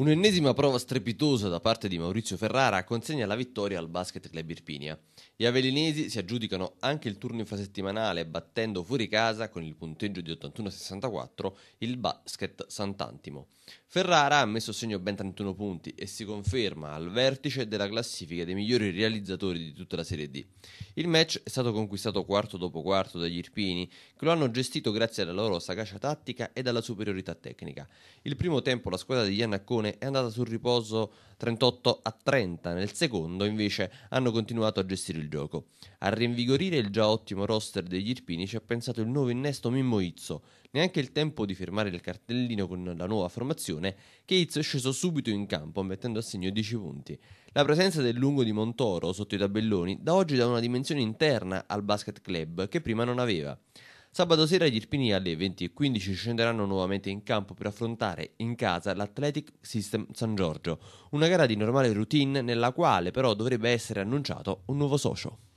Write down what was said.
Un'ennesima prova strepitosa da parte di Maurizio Ferrara consegna la vittoria al Basket Club Irpinia. Gli avelinesi si aggiudicano anche il turno infrasettimanale battendo fuori casa con il punteggio di 81-64 il Basket Sant'Antimo. Ferrara ha messo a segno ben 31 punti e si conferma al vertice della classifica dei migliori realizzatori di tutta la Serie D. Il match è stato conquistato quarto dopo quarto dagli Irpini che lo hanno gestito grazie alla loro sagacia tattica e alla superiorità tecnica. Il primo tempo la squadra di Iannacone Crotone è andata sul riposo 38 a 30, nel secondo invece hanno continuato a gestire il gioco. A rinvigorire il già ottimo roster degli Irpini ci ha pensato il nuovo innesto Mimmo Izzo, neanche il tempo di firmare il cartellino con la nuova formazione che Izzo è sceso subito in campo mettendo a segno 10 punti. La presenza del lungo di Montoro sotto i tabelloni da oggi dà una dimensione interna al basket club che prima non aveva. Sabato sera gli Irpini alle 20.15 scenderanno nuovamente in campo per affrontare in casa l'Athletic System San Giorgio, una gara di normale routine nella quale però dovrebbe essere annunciato un nuovo socio.